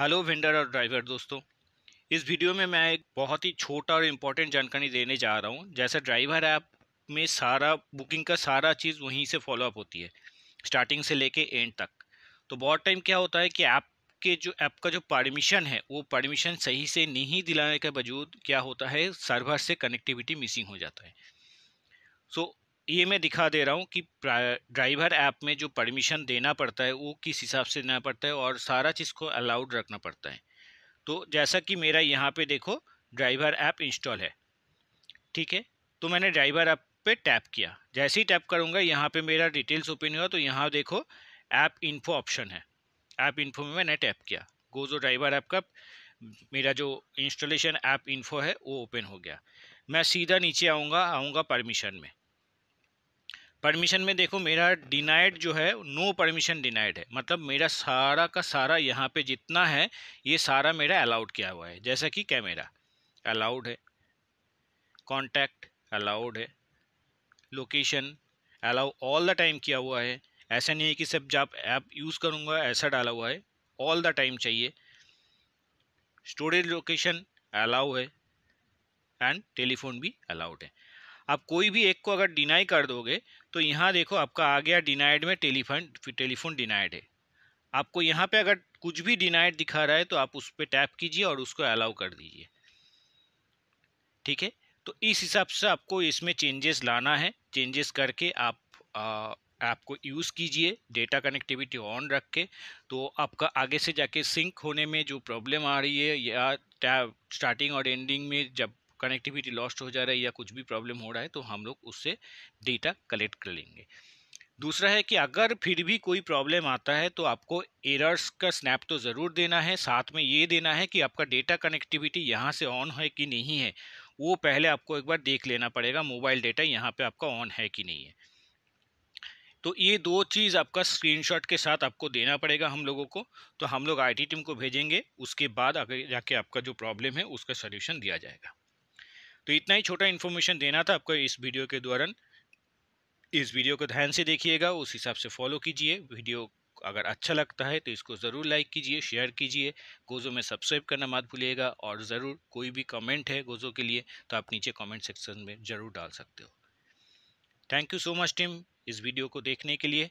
hello vendor और driver दोस्तों इस वीडियो में मैं एक बहुत ही छोटा और इम्पोर्टेंट जानकारी देने जा रहा हूँ जैसे ड्राइवर ऐप में सारा बुकिंग का सारा चीज़ वहीं से फॉलोअप होती है स्टार्टिंग से लेके एंड तक तो बहुत टाइम क्या होता है कि ऐप के जो ऐप का जो परमिशन है वो परमिशन सही से नहीं दिलाने के बावजूद क्या होता है सर्वर से कनेक्टिविटी मिसिंग हो जाता है सो so, ये मैं दिखा दे रहा हूँ कि ड्राइवर ऐप में जो परमिशन देना पड़ता है वो किस हिसाब से देना पड़ता है और सारा चीज़ को अलाउड रखना पड़ता है तो जैसा कि मेरा यहाँ पे देखो ड्राइवर ऐप इंस्टॉल है ठीक है तो मैंने ड्राइवर ऐप पे टैप किया जैसे ही टैप करूँगा यहाँ पे मेरा डिटेल्स ओपन हुआ तो यहाँ देखो ऐप इन्फो ऑप्शन है ऐप इन्फो में मैंने टैप किया गोजो ड्राइवर ऐप का मेरा जो इंस्टॉलेशन ऐप इन्फो है वो ओपन हो गया मैं सीधा नीचे आऊँगा आऊँगा परमिशन में परमिशन में देखो मेरा डिनाइड जो है नो परमिशन डिनाइड है मतलब मेरा सारा का सारा यहाँ पे जितना है ये सारा मेरा अलाउड किया हुआ है जैसा कि कैमरा अलाउड है कॉन्टैक्ट अलाउड है location allow all the time किया हुआ है ऐसा नहीं है कि सब जब ऐप यूज़ करूँगा ऐसा डाला हुआ है ऑल द टाइम चाहिए स्टोरेज लोकेशन अलाउ है एंड टेलीफोन भी अलाउड है आप कोई भी एक को अगर डिनाई कर दोगे तो यहाँ देखो आपका आ गया डिनाइड में टेलीफोन टेलीफोन डिनाइड है आपको यहाँ पे अगर कुछ भी डिनाइड दिखा रहा है तो आप उस पर टैप कीजिए और उसको अलाउ कर दीजिए ठीक है तो इस हिसाब से आपको इसमें चेंजेस लाना है चेंजेस करके आप आ, आपको यूज़ कीजिए डेटा कनेक्टिविटी ऑन रख के तो आपका आगे से जाके सिंक होने में जो प्रॉब्लम आ रही है या टैब स्टार्टिंग और एंडिंग में जब कनेक्टिविटी लॉस्ट हो जा रहा है या कुछ भी प्रॉब्लम हो रहा है तो हम लोग उससे डेटा कलेक्ट कर लेंगे दूसरा है कि अगर फिर भी कोई प्रॉब्लम आता है तो आपको एरर्स का स्नैप तो ज़रूर देना है साथ में ये देना है कि आपका डेटा कनेक्टिविटी यहाँ से ऑन है कि नहीं है वो पहले आपको एक बार देख लेना पड़ेगा मोबाइल डेटा यहाँ पे आपका ऑन है कि नहीं है तो ये दो चीज़ आपका स्क्रीनशॉट के साथ आपको देना पड़ेगा हम लोगों को तो हम लोग आईटी टीम को भेजेंगे उसके बाद आगे जाके आपका जो प्रॉब्लम है उसका सोल्यूशन दिया जाएगा तो इतना ही छोटा इन्फॉर्मेशन देना था आपको इस वीडियो के दौरान इस वीडियो को ध्यान से देखिएगा उस हिसाब से फॉलो कीजिए वीडियो अगर अच्छा लगता है तो इसको ज़रूर लाइक कीजिए शेयर कीजिए गोज़ो में सब्सक्राइब करना मत भूलिएगा और ज़रूर कोई भी कमेंट है गोज़ो के लिए तो आप नीचे कमेंट सेक्शन में ज़रूर डाल सकते हो thank you so much team इस वीडियो को देखने के लिए